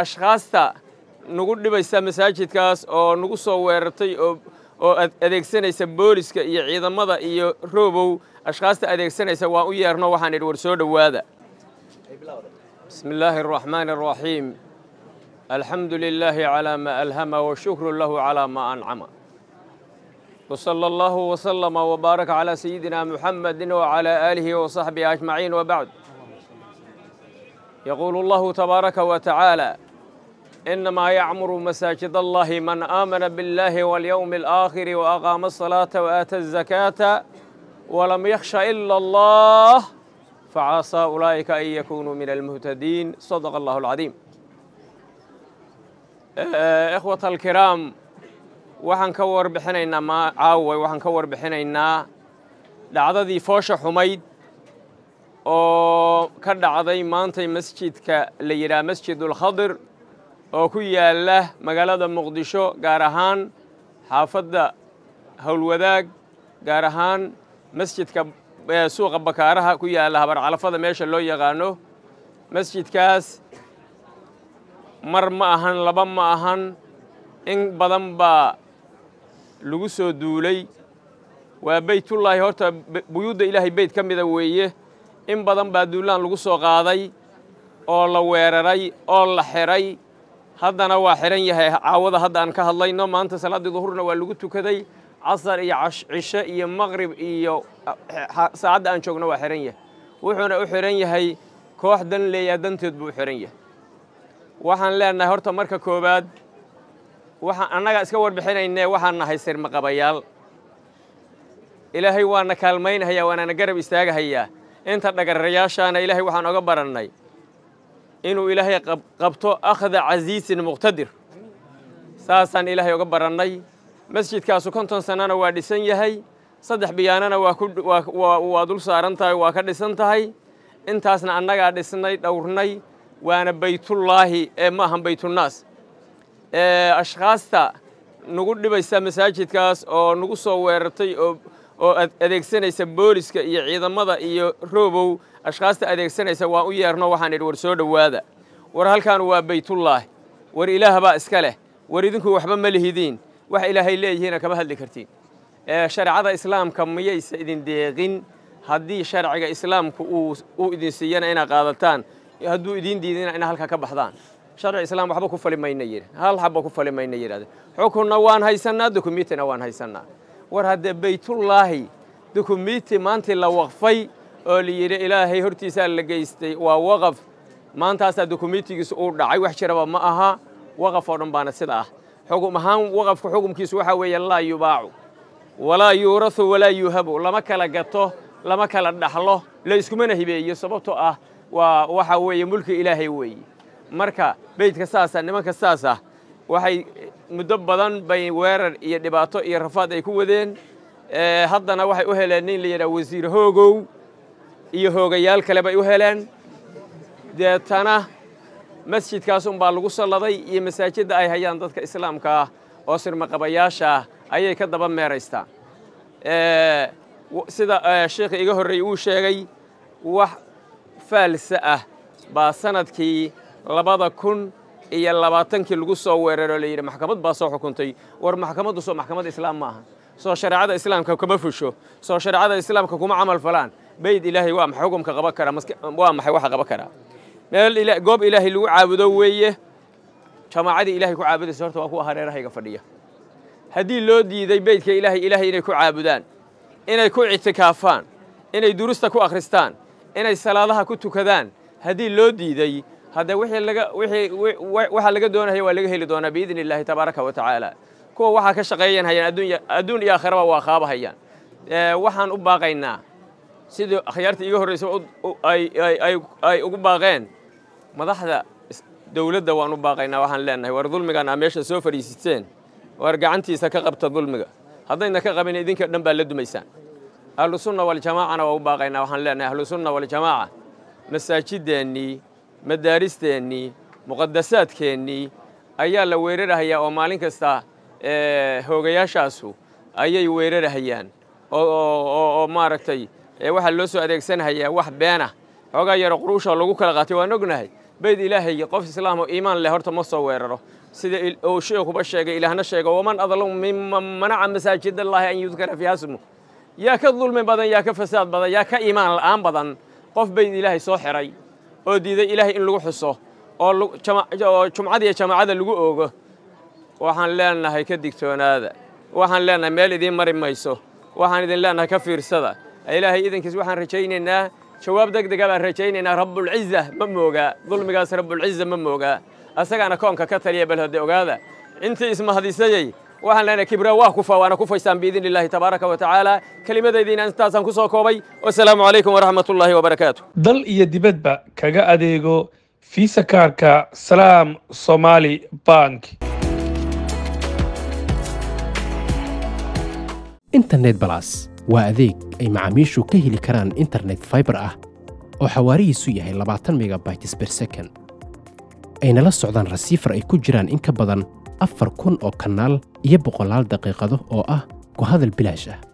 أشخاص تا نقول لي بس مساجد كاس أو نقول صور أو أو أديكسنا يس بوليس كي إذا ما ذا إيو روبو أشخاص تا أديكسنا يس وأوي أرنا الورسود وهذا بسم الله الرحمن الرحيم الحمد لله على ما ألهم وشكر الله على ما أنعم وصلى الله وسلم وبارك على سيدنا محمد وعلى آله وصحبه أجمعين وبعد يقول الله تبارك وتعالى إنما يعمر مساجد الله من آمن بالله واليوم الآخر وأقام الصلاة وآتى الزكاة ولم يخش إلا الله فعسى أولئك أن يكونوا من المهتدين صدق الله العظيم آه، إخوة الكرام waxaan ka warbixinaynaa ma caaway waxaan ka warbixinaynaa dhacdadii فوش حميد oo ka dhacday maantay masjidka la yidhaha masjidulkhadir oo ku yaalla magaalada muqdisho gaar ahaan xaafadda howlwadaag gaar ahaan masjidka suuqa bakaaraha ku yaalla habar calafada meesha loo yaqaano masjidkaas mar ma ahan laba ma ahan in badan baa lagu soo duulay waa beytullaahi horta buyuudda ilaahay beyt ka mida weeye in badan baa duulaan lagu soo qaaday oo la weeraray oo la xidhay haddana waa xidhan yahay caawada hadda aan ka hadlayno maanta salaaddii duhurna waa lagu tukaday casar iyo cishe iyo maqrib iyo eh, saacadda aan joogno waa xidhan yahay wuxuuna u xidhan yahay koox dan leeyaa danteed buu u xidhan yahay waxaan leenahay horta marka koowaad waxaan annaga iska warbixinaynee waxaan nahay sirmaqabayaal ilaahay waana kaalmaynhayaa waanana garab istaagahayaa inta dhagararayaashaana ilaahay waxaan oga barannay inuu ilaahay qabto akhda casiisin muqtadir saasaan ilaahay oga barannay masjidkaasu konton sannana waa dhisan yahay saddex biyaanana waa dul saaran tahay waa ka dhisan tahay intaasna annagaa dhisnay dhowrnay waana baytullaahi ee maahan baytunnaas ashkhaasta nagu dhibaysa masaajidkaas oo nagu soo weerartay oo oo aad adeegsanaysa booliska iyo ciidamada iyo roobow ashkhaasta adeegsanaysa waan u yeerno waxaan idhi war soo dhowaada war halkan waa baytullaahi war ilaah baa iska leh war idinku waxba ma lihidiin wax ilaahay leeyihiina kama hadli kartiin shareecada islaamka miyaysa idin deeqin haddii sharciga islaamku uu uu idin siiyana inaad qaadataan hadduu idin diidina inaad halkaa ka baxdaan sharci islaam waxba ku fali mayna yidhi hal xabba ku fali mayna yidhahdeen xukunna waan haysannaa dukumiitina waan haysannaa war haddee baytullaahi dukumiiti maantii la waqfay oo la yidhi ilaahay hortiisaa la geystay waa waqaf maantaasaa dukumiitigiisu uu dhacay wax jiraba ma aha waqaf oo dhan baana sida ah xugum ahaan waqafku xukumkiisu waxaa weeye laa yubaacu walaa yuurasu walaa yuhabu lama kala gato lama kala dhaxlo la iskumana hibeeyo sababtoo ah waa waxaa weeye mulki ilaahay weeye marka beydka saasah nimanka saas waxay muddo badan bay weerar iyo dhibaato iyo rafaad ay ku wadeen eh, haddana waxay u heleen nin la yidhaha wasiir hoogow iyo hoogayaal kale bay u heleen deetana masjidkaas unbaa lagu salladay iyo masaajidda ay hayaan dadka islaamka ah oo sirmaqabayaashaah ayay ka daba meeraystaa eh, sida eh, sheikha iga horreeyay uu sheegay wax faalsa ah baa sanadkii labada kun iyo labaatankii lagu soo weeraro la yidhi maxkamad baa soo xukuntay war maxkamaddu soo maxkamad islaam ma aha soo shareecada islaamka kama fusho soo shareecada islaamka kuma camal falaan bayd ilaahay waa maxay xukumka qaban karaa waa maxay waxa qaban karaa meel goob ilaahay lagu caabudo weeye jamaacadii ilaahay ku caabudaysa horta waa kuwa hareerahayga fadhiya haddii loo diiday beydka ilaahay ilaahay inay ku caabudaan inay ku ictikaafaan inay durusta ku akhristaan inay salaadaha ku tukadaan haddii loo diiday hadde waxaa laga doonaya waa laga heli doonaa biidn illaahi tabaaraka wa tacaala kuwa waxaa ka shaqeeyan hayaan adduun iyo akhiraba waa qaaba waxaan u baaqaynaa sidii akhyaartii iga horreysa ay ugu baaqeen madaxda dowladda waan u baaqaynaa waxaan leenahay war dulmigan aa meesha soo fadhiisiteen war gacantiisa ka qabta dulmiga haddayna ka qabin idinka dhan baad la dumaysaan ahlusunna waljamaacana waa u baaqaynaa waxaan leenahay ahlusunna waljamaaca masaajideennii madaaristeennii muqadasaadkeennii ayaa la weerarahayaa oo maalin kasta eh, hoogayaashaasu ayay weerarahayaan oo maaragtay eh, waxaa loo soo adeegsanhayaa wax beena xoogaa yaro quruusha lagu kala qaatay waan ognahay bayd ilaahay qof islaam oo iimaan leh horta ma soo weeraro sida uu sheekuba sheegay ilaahna sheega waman adlamu miman manaca masaajid allaahi an yudkara fiiha smu yaa ka dulmi badan yaa ka fasaad badan yaa ka iimaan aan badan qof bayd ilaahay soo xiray oo diiday ilaahay in lagu xuso oo jumcada iyo jamaacada lagu oogo waxaan leenahay ka digtoonaada waxaan leenahay meel idiin mari mayso waxaan idin leenahay ka fiirsada ilaahay idankiis waxaan rajaynaynaa jawaab deg dega baan rajaynaynaa rabbulciza ma moogaa dulmigaas rabbulciza ma moogaa asagaana koonka ka taliya bal hadde ogaada intii ismahadisayay waxaan leenahay kibra waa kufa waana kufaysaan biidin illahi tabaaraka wa tacaala kelimadaydiina intaasaan ku soo koobay wasalaamu calaykum waraxmatullaahi wabarakaatu dal iyo dibadba kaga adeego fiisa kaarka salaam somaali bank internet balas waa adeeg ay macaamiishu ka heli karaan internet faibar ah oo xawaarihiisu yahay labaatan megabytes ber second ayna la socdaan rasiifar ay ku jiraan in ka badan afar kun oo kanaal iyo boqolaal daqiiqado oo ah ku hadal bilaash ah